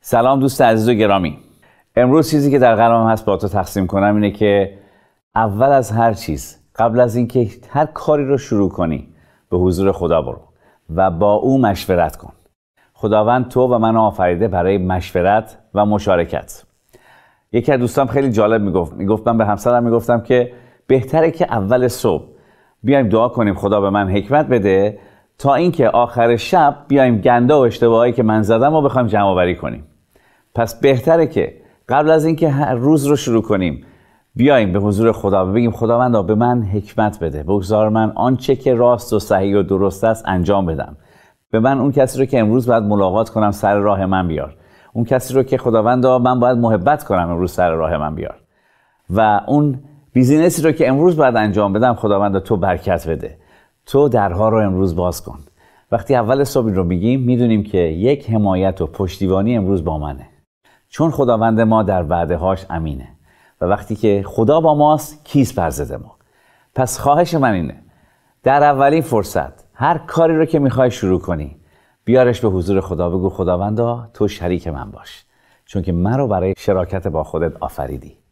سلام دوست عزیز و گرامی امروز چیزی که در قلمم هست با تو تقسیم کنم اینه که اول از هر چیز قبل از اینکه هر کاری رو شروع کنی به حضور خدا برو و با او مشورت کن خداوند تو و من آفریده برای مشورت و مشارکت یکی از دوستام خیلی جالب میگفت میگفتم من به همسرم میگفتم که بهتره که اول صبح بیایم دعا کنیم خدا به من حکمت بده تا اینکه آخر شب بیایم گنده و اشتباهایی که من زدم رو بخوایم جمع آوری کنیم پس بهتره که قبل از اینکه هر روز رو شروع کنیم بیایم به حضور خدا و بگیم خداوندا به من حکمت بده بگذار من آنچه که راست و صحیح و درست است انجام بدم به من اون کسی رو که امروز باید ملاقات کنم سر راه من بیار اون کسی رو که خداوندا من باید محبت کنم امروز سر راه من بیار و اون بیزینسی رو که امروز باید انجام بدم خداوند تو برکت بده تو درها رو امروز باز کن وقتی اول صبح رو میگیم میدونیم که یک حمایت و پشتیبانی امروز با منه چون خداوند ما در وعده هاش امینه و وقتی که خدا با ماست کیس بر ما پس خواهش من اینه در اولین فرصت هر کاری رو که میخوای شروع کنی بیارش به حضور خدا بگو خداوندا تو شریک من باش چون که من رو برای شراکت با خودت آفریدی